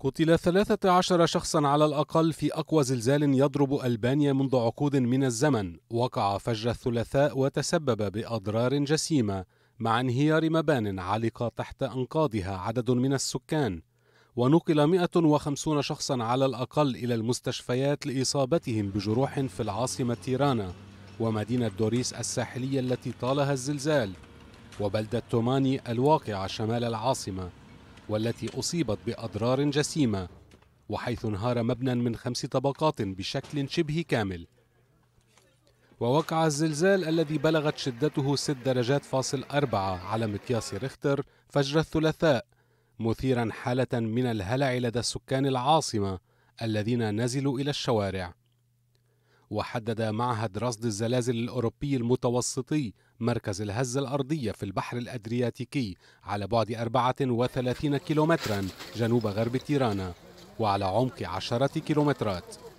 قتل 13 شخصا على الأقل في أقوى زلزال يضرب ألبانيا منذ عقود من الزمن وقع فجر الثلاثاء وتسبب بأضرار جسيمة مع انهيار مبان علق تحت أنقاضها عدد من السكان ونقل 150 شخصا على الأقل إلى المستشفيات لإصابتهم بجروح في العاصمة تيرانا ومدينة دوريس الساحلية التي طالها الزلزال وبلدة توماني الواقعة شمال العاصمة والتي أصيبت بأضرار جسيمة وحيث انهار مبنى من خمس طبقات بشكل شبه كامل ووقع الزلزال الذي بلغت شدته 6 درجات فاصل 4 على مقياس ريختر فجر الثلاثاء مثيرا حالة من الهلع لدى سكان العاصمة الذين نزلوا إلى الشوارع وحدد معهد رصد الزلازل الأوروبي المتوسطي مركز الهزة الأرضية في البحر الأدرياتيكي على بعد 34 كيلومترا جنوب غرب تيرانا وعلى عمق عشرة كيلومترات